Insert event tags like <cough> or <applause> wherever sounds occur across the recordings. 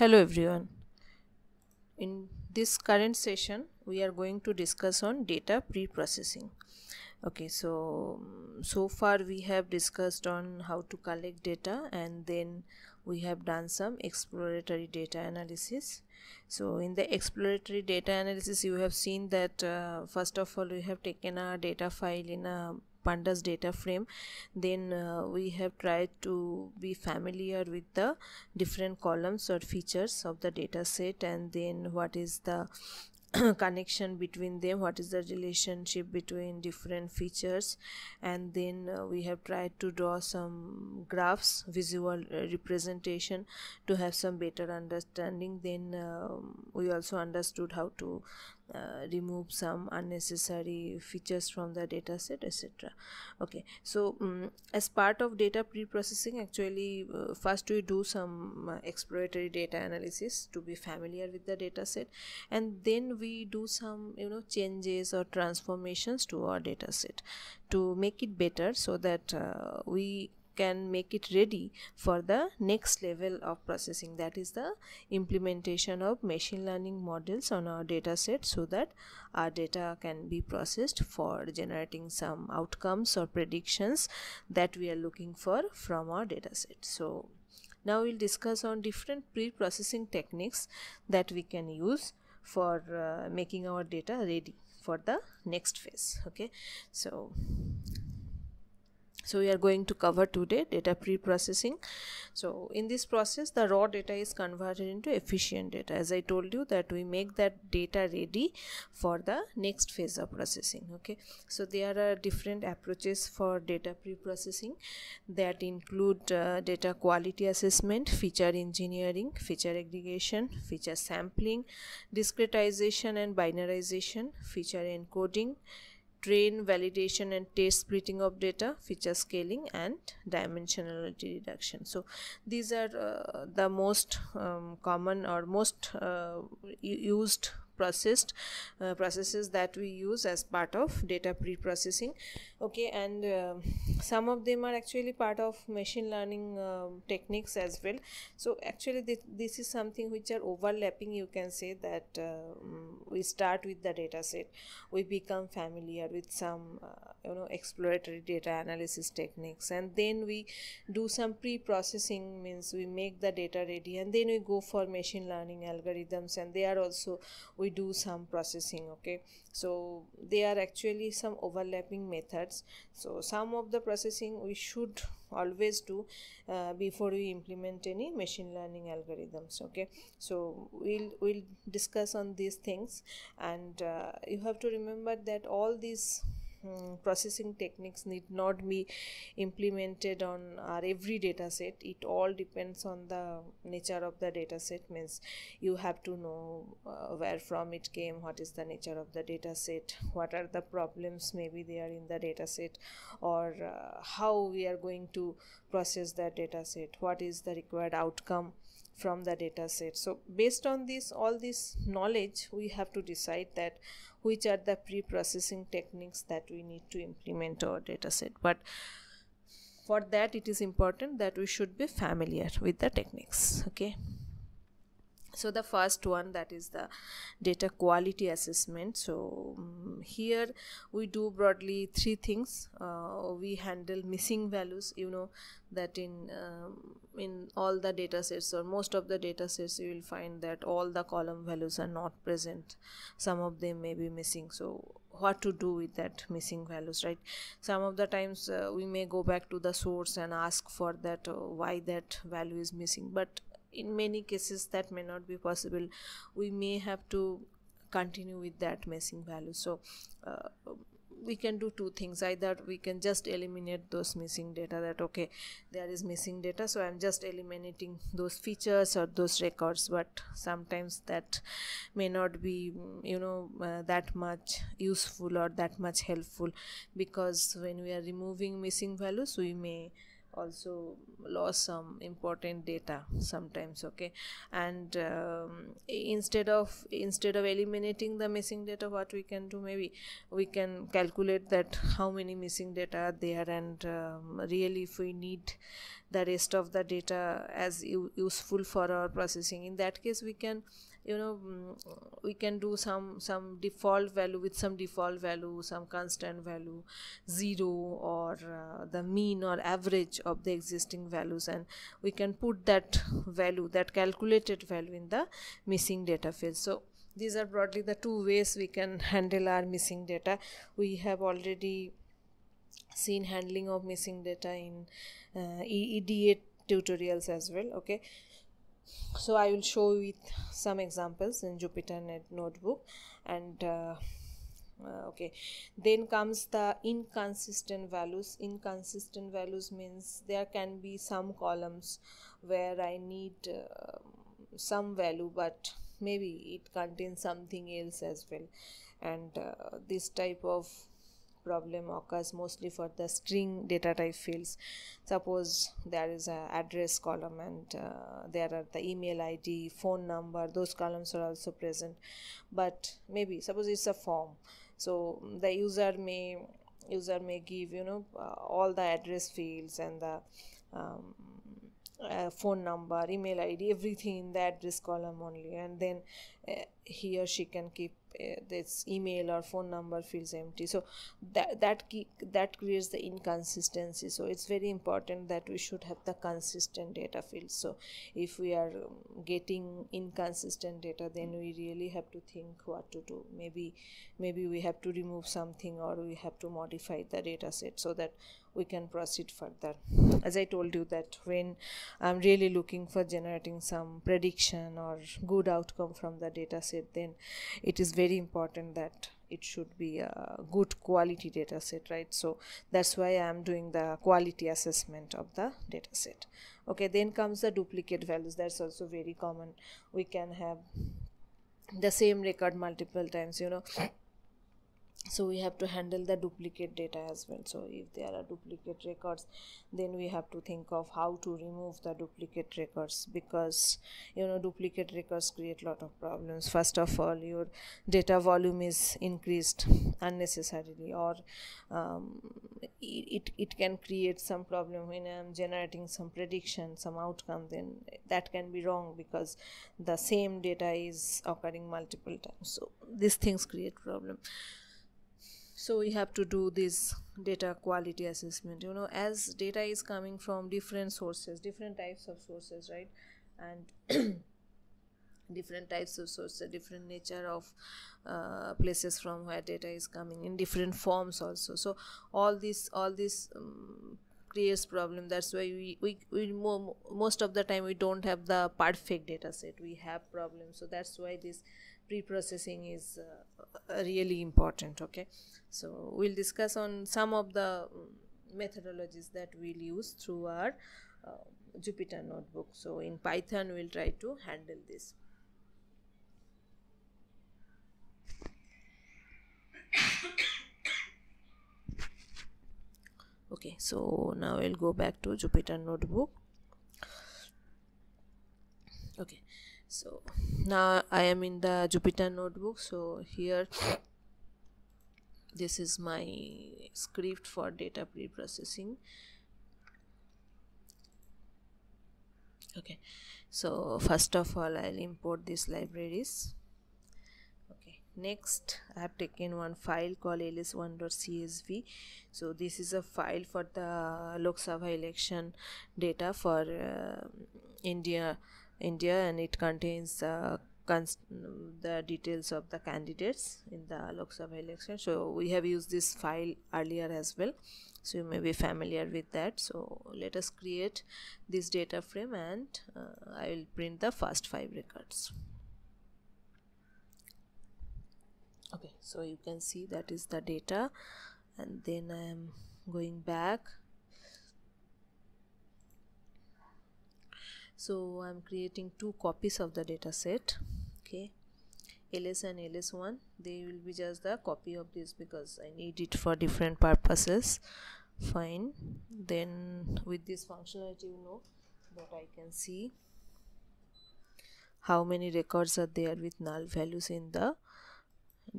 hello everyone in this current session we are going to discuss on data pre-processing okay so so far we have discussed on how to collect data and then we have done some exploratory data analysis so in the exploratory data analysis you have seen that uh, first of all we have taken a data file in a pandas data frame then uh, we have tried to be familiar with the different columns or features of the data set and then what is the <clears throat> connection between them what is the relationship between different features and then uh, we have tried to draw some graphs visual uh, representation to have some better understanding then um, we also understood how to uh, remove some unnecessary features from the dataset etc okay so um, as part of data pre-processing actually uh, first we do some uh, exploratory data analysis to be familiar with the dataset and then we do some you know changes or transformations to our dataset to make it better so that uh, we can make it ready for the next level of processing that is the implementation of machine learning models on our data set so that our data can be processed for generating some outcomes or predictions that we are looking for from our data set so now we'll discuss on different pre-processing techniques that we can use for uh, making our data ready for the next phase okay so so we are going to cover today data pre-processing so in this process the raw data is converted into efficient data as i told you that we make that data ready for the next phase of processing okay so there are different approaches for data pre-processing that include uh, data quality assessment feature engineering feature aggregation feature sampling discretization and binarization feature encoding train validation and test splitting of data feature scaling and dimensionality reduction so these are uh, the most um, common or most uh, used processed uh, processes that we use as part of data pre-processing okay and uh, some of them are actually part of machine learning um, techniques as well so actually th this is something which are overlapping you can say that um, we start with the data set we become familiar with some uh, you know exploratory data analysis techniques and then we do some pre-processing means we make the data ready and then we go for machine learning algorithms and they are also we do some processing okay so they are actually some overlapping methods so some of the processing we should always do uh, before we implement any machine learning algorithms okay so we'll we'll discuss on these things and uh, you have to remember that all these um, processing techniques need not be implemented on our every data set it all depends on the nature of the data set means you have to know uh, where from it came what is the nature of the data set what are the problems maybe they are in the data set or uh, how we are going to process that data set what is the required outcome from the data set so based on this all this knowledge we have to decide that which are the pre-processing techniques that we need to implement our data set but for that it is important that we should be familiar with the techniques okay so the first one that is the data quality assessment so um, here we do broadly three things uh, we handle missing values you know that in um, in all the data sets or most of the data sets you will find that all the column values are not present some of them may be missing so what to do with that missing values right some of the times uh, we may go back to the source and ask for that uh, why that value is missing but in many cases that may not be possible we may have to continue with that missing value so uh, we can do two things either we can just eliminate those missing data that okay there is missing data so i'm just eliminating those features or those records but sometimes that may not be you know uh, that much useful or that much helpful because when we are removing missing values we may also lost some important data sometimes okay and um, instead of instead of eliminating the missing data what we can do maybe we can calculate that how many missing data are there and um, really if we need the rest of the data as useful for our processing in that case we can you know mm, we can do some some default value with some default value some constant value zero or uh, the mean or average of the existing values and we can put that value that calculated value in the missing data field so these are broadly the two ways we can handle our missing data we have already seen handling of missing data in uh, EDA tutorials as well okay so i will show you with some examples in jupyter notebook and uh, uh, okay then comes the inconsistent values inconsistent values means there can be some columns where i need uh, some value but maybe it contains something else as well and uh, this type of problem occurs mostly for the string data type fields suppose there is a address column and uh, there are the email id phone number those columns are also present but maybe suppose it's a form so the user may user may give you know uh, all the address fields and the um, uh, phone number email id everything in the address column only and then uh, he or she can keep uh, this email or phone number feels empty so that that that creates the inconsistency so it's very important that we should have the consistent data field so if we are um, getting inconsistent data then we really have to think what to do maybe maybe we have to remove something or we have to modify the data set so that we can proceed further as i told you that when i'm really looking for generating some prediction or good outcome from the data set then it is very important that it should be a good quality data set right so that's why i am doing the quality assessment of the data set okay then comes the duplicate values that's also very common we can have the same record multiple times you know so we have to handle the duplicate data as well so if there are duplicate records then we have to think of how to remove the duplicate records because you know duplicate records create lot of problems first of all your data volume is increased unnecessarily or um, it, it can create some problem when i am generating some prediction some outcome then that can be wrong because the same data is occurring multiple times so these things create problem so we have to do this data quality assessment you know as data is coming from different sources different types of sources right and <clears throat> different types of sources different nature of uh, places from where data is coming in different forms also so all this all this um, creates problem that's why we, we, we mo most of the time we don't have the perfect data set we have problems so that's why this pre-processing is uh, really important okay so we'll discuss on some of the mm, methodologies that we'll use through our uh, Jupyter notebook so in Python we'll try to handle this okay so now we'll go back to Jupyter notebook okay so now I am in the Jupyter notebook so here this is my script for data pre-processing okay so first of all I'll import these libraries okay next I have taken one file called ls1.csv so this is a file for the Lok Sabha election data for uh, India India and it contains uh, cons- the details of the candidates in the Lok Sabha election. So we have used this file earlier as well. So you may be familiar with that. So let us create this data frame and uh, I will print the first five records. Okay, so you can see that is the data and then I am going back so I'm creating two copies of the data set okay ls and ls1 they will be just the copy of this because I need it for different purposes fine then with this functionality you know that I can see how many records are there with null values in the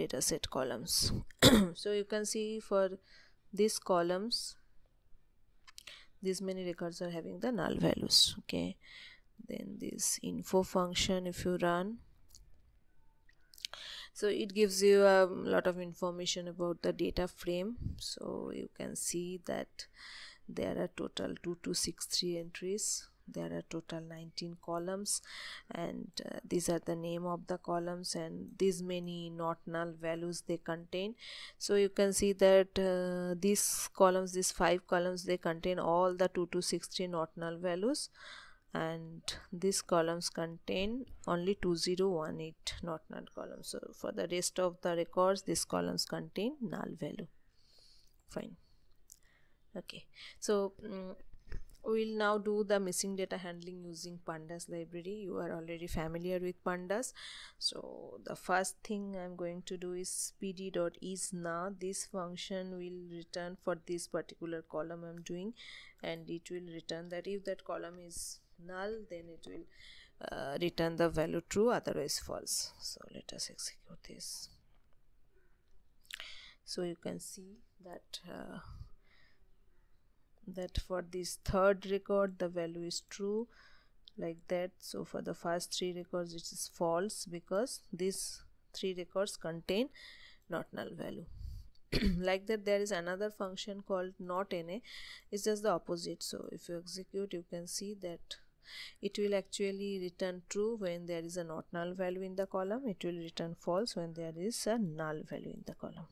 dataset columns <clears throat> so you can see for these columns these many records are having the null values okay then this info function if you run so it gives you a lot of information about the data frame so you can see that there are total 2263 entries there are total 19 columns and uh, these are the name of the columns and these many not null values they contain so you can see that uh, these columns these five columns they contain all the 2 to sixteen not null values and these columns contain only 2018 not null columns so for the rest of the records these columns contain null value fine okay so um, we will now do the missing data handling using pandas library you are already familiar with pandas so the first thing i'm going to do is pd.isNow this function will return for this particular column i'm doing and it will return that if that column is null then it will uh, return the value true otherwise false so let us execute this so you can see that uh, that for this third record the value is true like that so for the first three records it is false because these three records contain not null value <clears throat> like that there is another function called not na it's just the opposite so if you execute you can see that it will actually return true when there is a not null value in the column it will return false when there is a null value in the column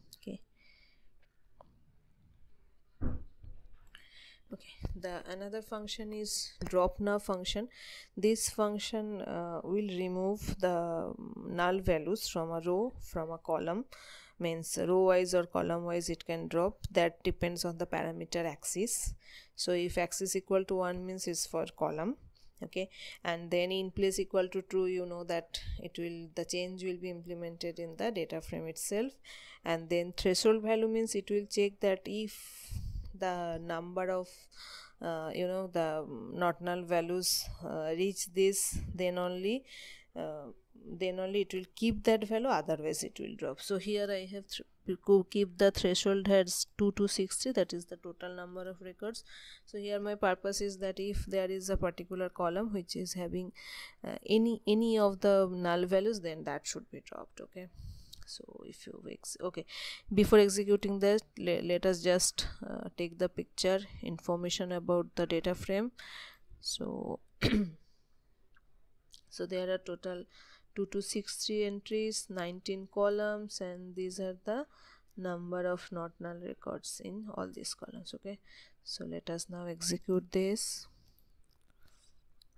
okay the another function is dropna function this function uh, will remove the um, null values from a row from a column means row wise or column wise it can drop that depends on the parameter axis so if axis equal to 1 means it's for column okay and then in place equal to true you know that it will the change will be implemented in the data frame itself and then threshold value means it will check that if the number of uh, you know the not null values uh, reach this then only uh, then only it will keep that value otherwise it will drop so here i have keep the threshold as 2 to 60 that is the total number of records so here my purpose is that if there is a particular column which is having uh, any any of the null values then that should be dropped okay so if you ex okay before executing that le let us just uh, take the picture information about the data frame so <clears throat> so there are total 2263 entries 19 columns and these are the number of not null records in all these columns okay so let us now execute this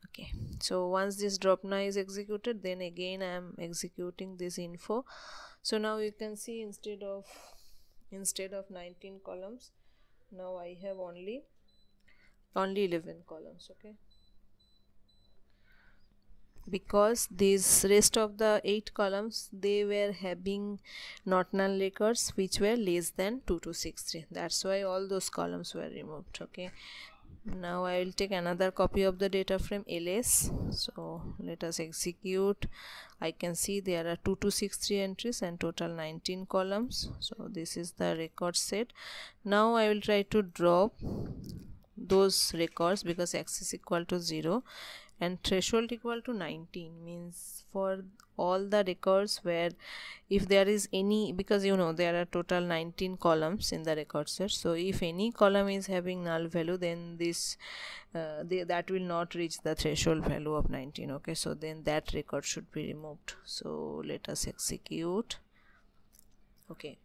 okay so once this drop now is executed then again i am executing this info so now you can see instead of instead of 19 columns now i have only only 11 columns okay because these rest of the eight columns they were having not null records which were less than two to 2263 that's why all those columns were removed okay now I will take another copy of the data frame ls so let us execute I can see there are 2263 entries and total 19 columns so this is the record set now I will try to drop those records because x is equal to 0 and threshold equal to 19 means for all the records where if there is any because you know there are total 19 columns in the record set so if any column is having null value then this uh, that will not reach the threshold value of 19 okay so then that record should be removed so let us execute okay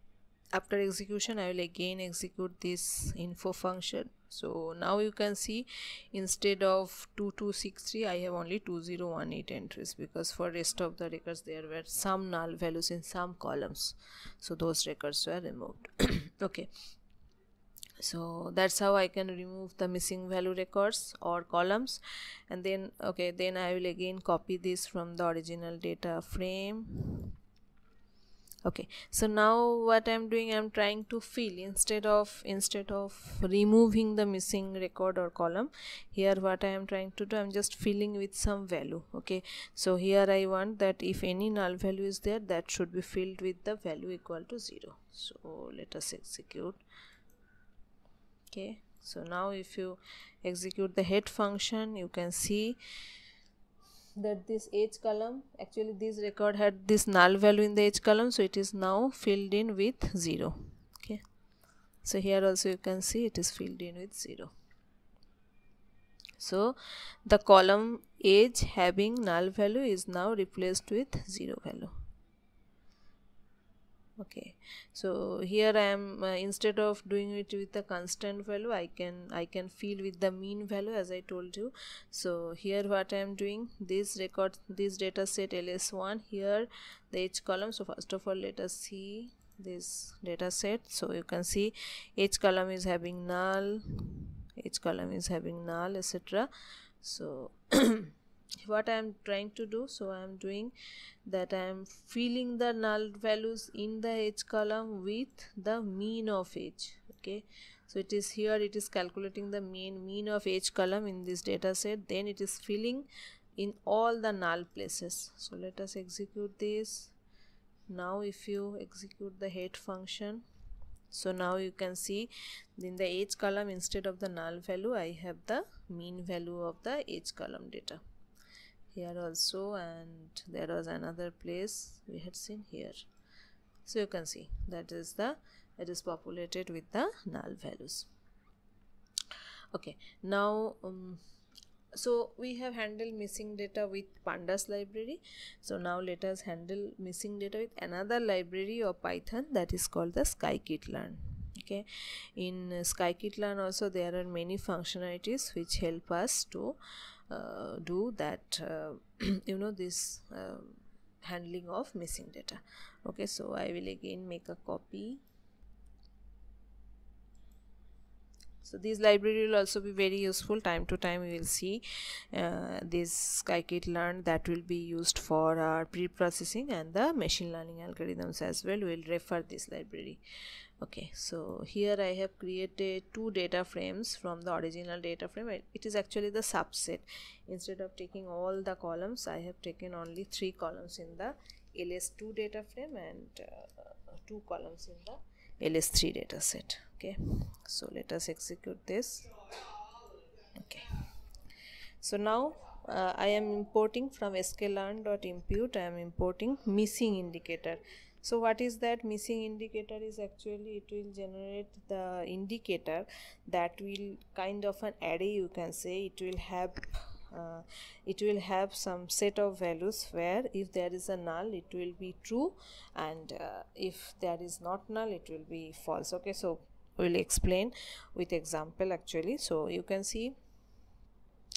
after execution I will again execute this info function so now you can see instead of 2263 I have only 2018 entries because for rest of the records there were some null values in some columns so those records were removed <coughs> okay so that's how I can remove the missing value records or columns and then okay then I will again copy this from the original data frame okay so now what i'm doing i'm trying to fill instead of instead of removing the missing record or column here what i am trying to do i'm just filling with some value okay so here i want that if any null value is there that should be filled with the value equal to 0 so let us execute okay so now if you execute the head function you can see that this age column actually this record had this null value in the age column so it is now filled in with 0 okay so here also you can see it is filled in with 0 so the column age having null value is now replaced with 0 value okay so here i am uh, instead of doing it with a constant value i can i can feel with the mean value as i told you so here what i am doing this record this data set ls1 here the h column so first of all let us see this data set so you can see h column is having null h column is having null etc so <clears throat> what i am trying to do so i am doing that i am filling the null values in the h column with the mean of h okay so it is here it is calculating the mean mean of h column in this data set then it is filling in all the null places so let us execute this now if you execute the head function so now you can see in the H column instead of the null value i have the mean value of the H column data here also and there was another place we had seen here so you can see that is the it is populated with the null values okay now um, so we have handled missing data with pandas library so now let us handle missing data with another library of python that is called the SkyKitLearn. learn okay in SkyKitLearn learn also there are many functionalities which help us to uh, do that uh, <clears throat> you know this uh, handling of missing data okay so i will again make a copy so this library will also be very useful time to time we will see uh, this scikit-learn that will be used for our pre-processing and the machine learning algorithms as well we'll refer this library okay so here I have created two data frames from the original data frame it is actually the subset instead of taking all the columns I have taken only three columns in the ls2 data frame and uh, two columns in the ls3 data set okay so let us execute this okay so now uh, I am importing from sklearn.impute I am importing missing indicator so what is that missing indicator is actually it will generate the indicator that will kind of an array you can say it will have uh, it will have some set of values where if there is a null it will be true and uh, if there is not null it will be false okay so we will explain with example actually so you can see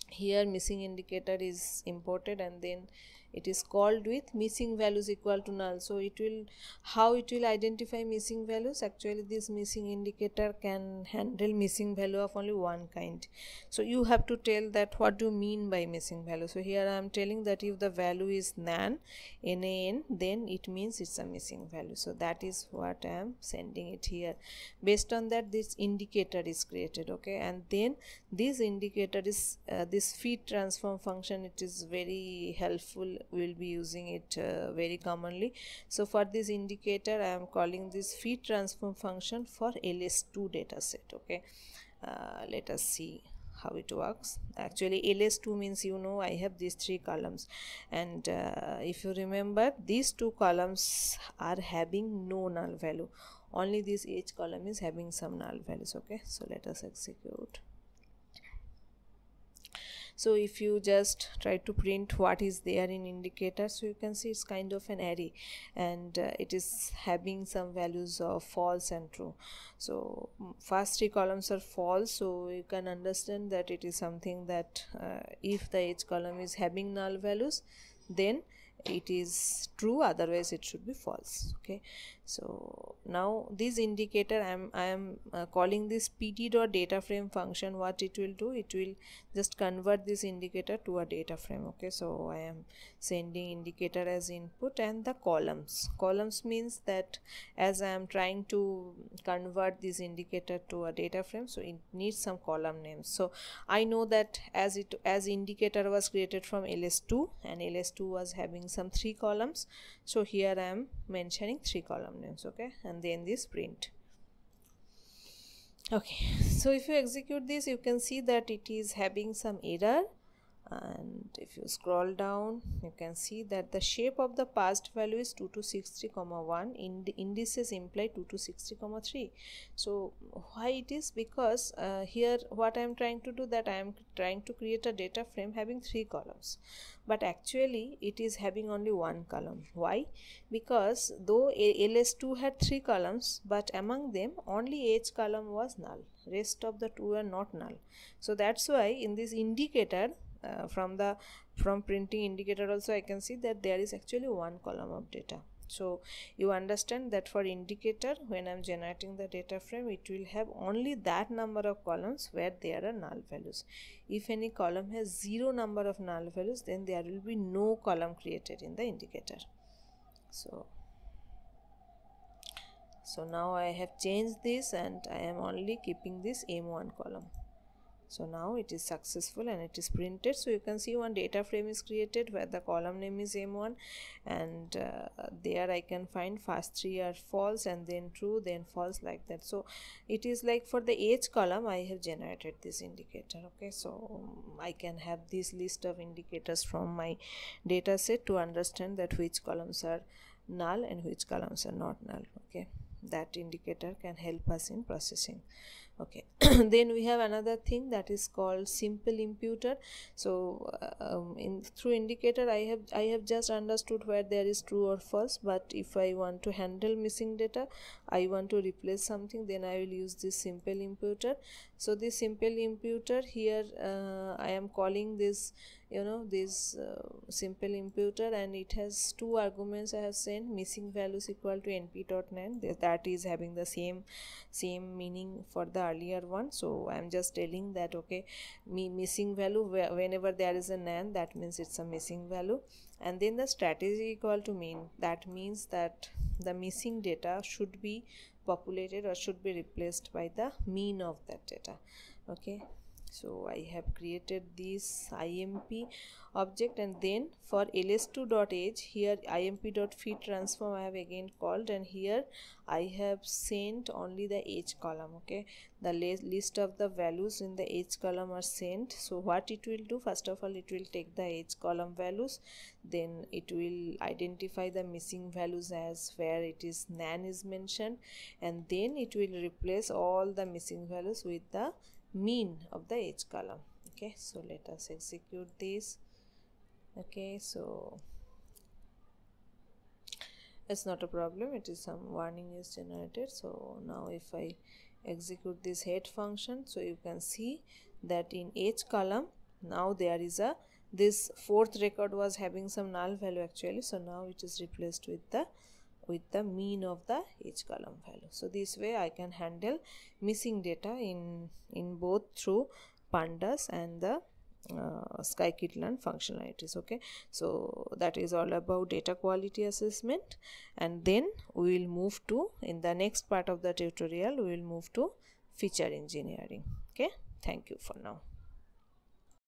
here missing indicator is imported and then it is called with missing values equal to null so it will how it will identify missing values actually this missing indicator can handle missing value of only one kind so you have to tell that what do you mean by missing value so here i am telling that if the value is nan nan then it means it's a missing value so that is what i am sending it here based on that this indicator is created okay and then this indicator is uh, this feed transform function it is very helpful we will be using it uh, very commonly so for this indicator i am calling this phi transform function for ls2 dataset okay uh, let us see how it works actually ls2 means you know i have these three columns and uh, if you remember these two columns are having no null value only this h column is having some null values okay so let us execute so if you just try to print what is there in indicator so you can see it's kind of an array and uh, it is having some values of false and true so first three columns are false so you can understand that it is something that uh, if the age column is having null values then it is true otherwise it should be false okay so now this indicator i am i am uh, calling this pt dot data frame function what it will do it will just convert this indicator to a data frame okay so i am sending indicator as input and the columns columns means that as i am trying to convert this indicator to a data frame so it needs some column names so i know that as it as indicator was created from ls2 and ls2 was having some three columns so here I am mentioning three column names okay and then this print okay so if you execute this you can see that it is having some error and if you scroll down you can see that the shape of the past value is 2 to 60 comma 1 in the indices imply 2 to 60 comma 3 so why it is because uh, here what i am trying to do that i am trying to create a data frame having three columns but actually it is having only one column why because though ls2 had three columns but among them only h column was null rest of the two are not null so that's why in this indicator uh, from the from printing indicator also i can see that there is actually one column of data so you understand that for indicator when i'm generating the data frame it will have only that number of columns where there are null values if any column has zero number of null values then there will be no column created in the indicator so so now i have changed this and i am only keeping this m1 column so now it is successful and it is printed. So you can see one data frame is created where the column name is M1 and uh, there I can find first three are false and then true then false like that. So it is like for the age column I have generated this indicator. Okay, so um, I can have this list of indicators from my data set to understand that which columns are null and which columns are not null. Okay, that indicator can help us in processing okay <clears throat> then we have another thing that is called simple imputer so uh, um, in through indicator i have i have just understood where there is true or false but if i want to handle missing data i want to replace something then i will use this simple imputer so this simple imputer here uh, i am calling this you know this uh, simple imputer and it has two arguments i have sent missing values equal to np.nan that is having the same same meaning for the earlier one so i am just telling that okay me missing value whenever there is a nan that means it's a missing value and then the strategy equal to mean that means that the missing data should be populated or should be replaced by the mean of that data okay so I have created this imp object and then for ls2.h here imp.fit transform I have again called and here I have sent only the h column okay the list of the values in the h column are sent so what it will do first of all it will take the h column values then it will identify the missing values as where it is nan is mentioned and then it will replace all the missing values with the mean of the H column okay so let us execute this okay so it's not a problem it is some warning is generated so now if i execute this head function so you can see that in H column now there is a this fourth record was having some null value actually so now it is replaced with the with the mean of the each column value so this way i can handle missing data in in both through pandas and the uh, skykitlearn functionalities okay so that is all about data quality assessment and then we will move to in the next part of the tutorial we will move to feature engineering okay thank you for now